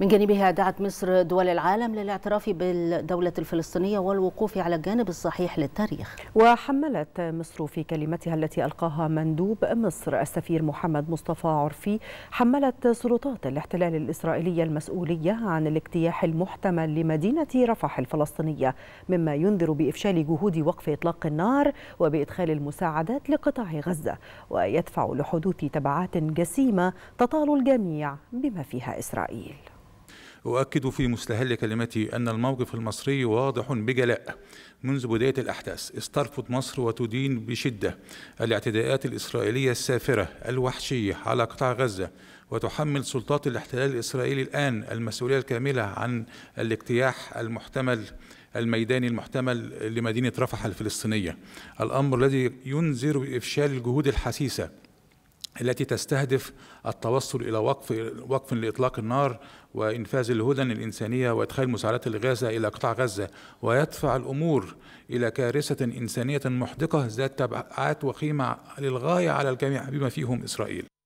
من جانبها دعت مصر دول العالم للاعتراف بالدولة الفلسطينية والوقوف على الجانب الصحيح للتاريخ وحملت مصر في كلمتها التي ألقاها مندوب مصر السفير محمد مصطفى عرفي حملت سلطات الاحتلال الإسرائيلية المسؤولية عن الاجتياح المحتمل لمدينة رفح الفلسطينية مما ينذر بإفشال جهود وقف إطلاق النار وبإدخال المساعدات لقطاع غزة ويدفع لحدوث تبعات جسيمة تطال الجميع بما فيها إسرائيل أؤكد في مستهل كلمتي أن الموقف المصري واضح بجلاء منذ بداية الأحداث استرفض مصر وتدين بشدة الاعتداءات الإسرائيلية السافرة الوحشية على قطاع غزة وتحمل سلطات الاحتلال الإسرائيلي الآن المسؤولية الكاملة عن الاجتياح المحتمل الميداني المحتمل لمدينة رفح الفلسطينية الأمر الذي ينذر بإفشال الجهود الحثيثة التي تستهدف التوصل إلى وقف وقف لإطلاق النار وإنفاذ الهدن الإنسانية وإدخال مساعدات الغازة إلى قطاع غزة ويدفع الأمور إلى كارثة إنسانية محدقة ذات تبعات وخيمة للغاية على الجميع بما فيهم إسرائيل